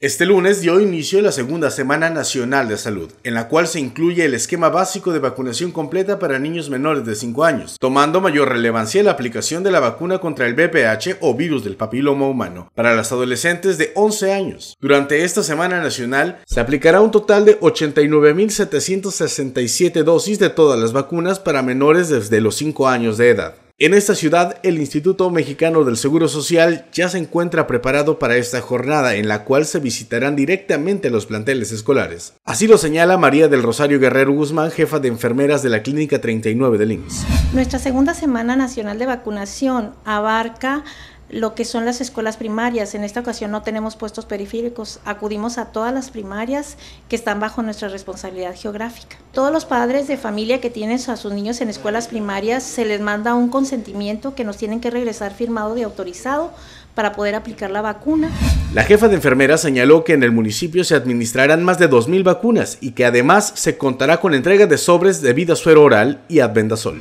Este lunes dio inicio la segunda Semana Nacional de Salud, en la cual se incluye el esquema básico de vacunación completa para niños menores de 5 años, tomando mayor relevancia la aplicación de la vacuna contra el BPH o virus del papiloma humano para las adolescentes de 11 años. Durante esta Semana Nacional se aplicará un total de 89.767 dosis de todas las vacunas para menores desde los 5 años de edad. En esta ciudad, el Instituto Mexicano del Seguro Social ya se encuentra preparado para esta jornada en la cual se visitarán directamente los planteles escolares. Así lo señala María del Rosario Guerrero Guzmán, jefa de enfermeras de la Clínica 39 de IMSS. Nuestra segunda semana nacional de vacunación abarca lo que son las escuelas primarias. En esta ocasión no tenemos puestos periféricos, acudimos a todas las primarias que están bajo nuestra responsabilidad geográfica. Todos los padres de familia que tienen a sus niños en escuelas primarias se les manda un consentimiento que nos tienen que regresar firmado y autorizado para poder aplicar la vacuna. La jefa de enfermera señaló que en el municipio se administrarán más de 2.000 vacunas y que además se contará con entrega de sobres de vida suero oral y advendasol.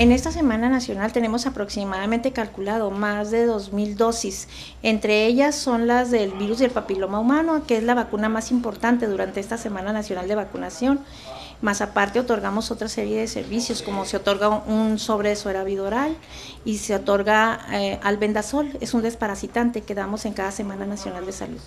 En esta Semana Nacional tenemos aproximadamente calculado más de 2.000 dosis. Entre ellas son las del virus del papiloma humano, que es la vacuna más importante durante esta Semana Nacional de Vacunación. Más aparte otorgamos otra serie de servicios, como se otorga un sobre de y se otorga al eh, albendazol, es un desparasitante que damos en cada Semana Nacional de Salud.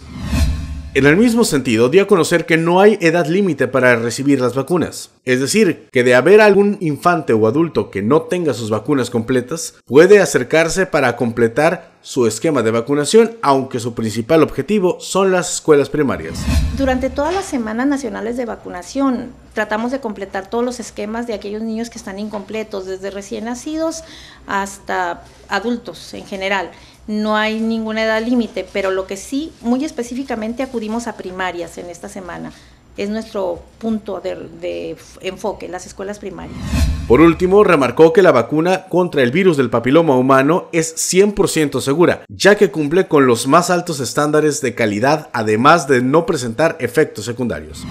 En el mismo sentido, dio a conocer que no hay edad límite para recibir las vacunas. Es decir, que de haber algún infante o adulto que no tenga sus vacunas completas, puede acercarse para completar su esquema de vacunación, aunque su principal objetivo son las escuelas primarias. Durante todas las semanas nacionales de vacunación, tratamos de completar todos los esquemas de aquellos niños que están incompletos, desde recién nacidos hasta adultos en general. No hay ninguna edad límite, pero lo que sí, muy específicamente acudimos a primarias en esta semana es nuestro punto de, enfoque en las escuelas primarias. Por último, remarcó que la vacuna contra el virus del papiloma humano es 100% segura, ya que cumple con los más altos estándares de calidad, además de no presentar efectos secundarios.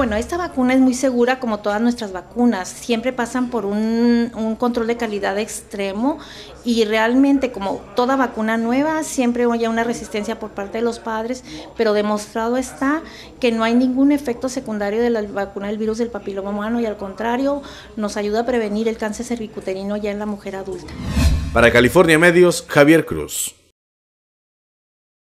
Bueno, esta vacuna es muy segura como todas nuestras vacunas. Siempre pasan por un, control de calidad extremo y realmente como toda vacuna nueva siempre hay una resistencia por parte de los padres, pero demostrado está que no hay ningún efecto secundario de la vacuna del virus del papiloma humano y al contrario nos ayuda a prevenir el cáncer cervicuterino ya en la mujer adulta. Para California Medios, Javier Cruz.